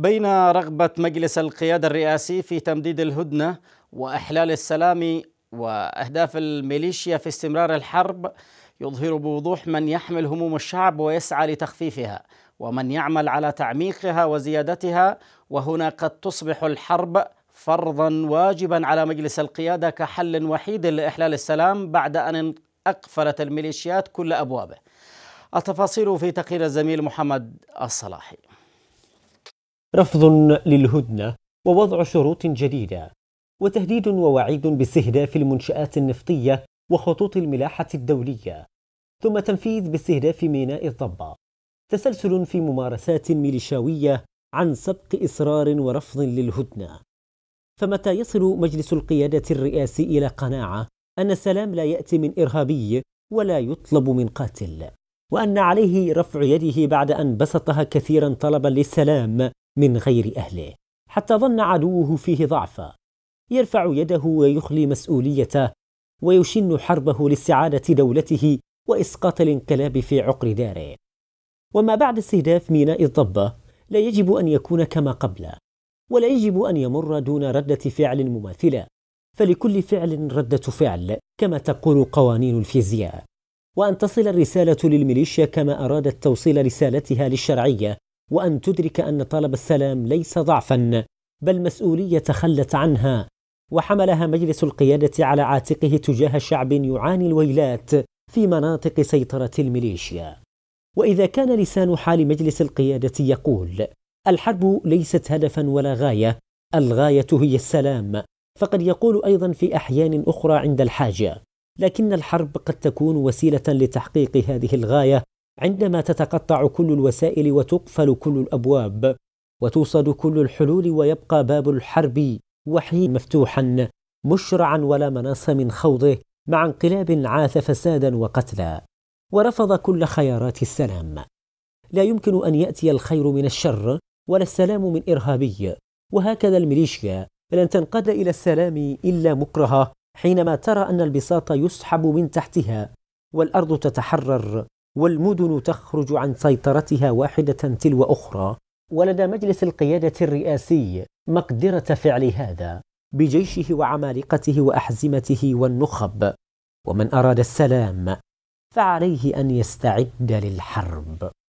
بين رغبة مجلس القيادة الرئاسي في تمديد الهدنة وإحلال السلام وأهداف الميليشيا في استمرار الحرب يظهر بوضوح من يحمل هموم الشعب ويسعى لتخفيفها ومن يعمل على تعميقها وزيادتها وهنا قد تصبح الحرب فرضا واجبا على مجلس القيادة كحل وحيد لإحلال السلام بعد أن أقفلت الميليشيات كل أبوابه التفاصيل في تقرير الزميل محمد الصلاحي رفض للهدنة ووضع شروط جديدة وتهديد ووعيد باستهداف المنشآت النفطية وخطوط الملاحة الدولية ثم تنفيذ باستهداف ميناء الضبة تسلسل في ممارسات ميليشاوية عن سبق إصرار ورفض للهدنة فمتى يصل مجلس القيادة الرئاسي إلى قناعة أن السلام لا يأتي من إرهابي ولا يطلب من قاتل وأن عليه رفع يده بعد أن بسطها كثيرا طلبا للسلام من غير أهله حتى ظن عدوه فيه ضعفا يرفع يده ويخلي مسؤوليته ويشن حربه لاستعادة دولته وإسقاط الانقلاب في عقر داره وما بعد استهداف ميناء الضبة لا يجب أن يكون كما قبله ولا يجب أن يمر دون ردة فعل مماثلة فلكل فعل ردة فعل كما تقول قوانين الفيزياء وأن تصل الرسالة للميليشيا كما أرادت توصيل رسالتها للشرعية وأن تدرك أن طلب السلام ليس ضعفا بل مسؤولية تخلت عنها وحملها مجلس القيادة على عاتقه تجاه شعب يعاني الويلات في مناطق سيطرة الميليشيا وإذا كان لسان حال مجلس القيادة يقول الحرب ليست هدفا ولا غاية الغاية هي السلام فقد يقول أيضا في أحيان أخرى عند الحاجة لكن الحرب قد تكون وسيلة لتحقيق هذه الغاية عندما تتقطع كل الوسائل وتقفل كل الابواب وتوصد كل الحلول ويبقى باب الحرب وحيد مفتوحا مشرعا ولا مناص من خوضه مع انقلاب عاث فسادا وقتلا ورفض كل خيارات السلام لا يمكن ان ياتي الخير من الشر ولا السلام من ارهابي وهكذا الميليشيا لن تنقاد الى السلام الا مكرهه حينما ترى ان البساط يسحب من تحتها والارض تتحرر والمدن تخرج عن سيطرتها واحدة تلو أخرى ولدى مجلس القيادة الرئاسي مقدرة فعل هذا بجيشه وعمالقته وأحزمته والنخب ومن أراد السلام فعليه أن يستعد للحرب